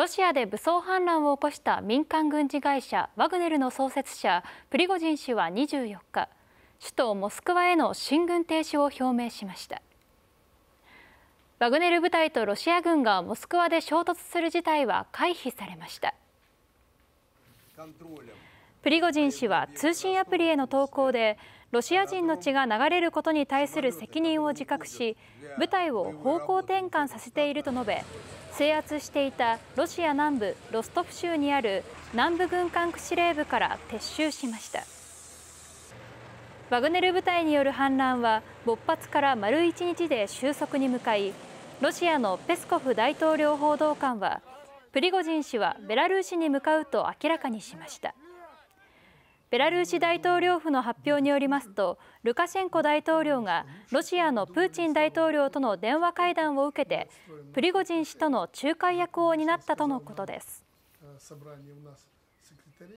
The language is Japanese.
ロシアで武装反乱を起こした民間軍事会社ワグネルの創設者プリゴジン氏は24日首都モスクワへの進軍停止を表明しましたワグネル部隊とロシア軍がモスクワで衝突する事態は回避されましたプリゴジン氏は通信アプリへの投稿でロシア人の血が流れることに対する責任を自覚し部隊を方向転換させていると述べ制圧していたロシア南部ロストフ州にある南部軍管区司令部から撤収しましたワグネル部隊による反乱は勃発から丸1日で収束に向かいロシアのペスコフ大統領報道官はプリゴジン氏はベラルーシに向かうと明らかにしました。ベラルーシ大統領府の発表によりますとルカシェンコ大統領がロシアのプーチン大統領との電話会談を受けてプリゴジン氏との仲介役を担ったとのことです。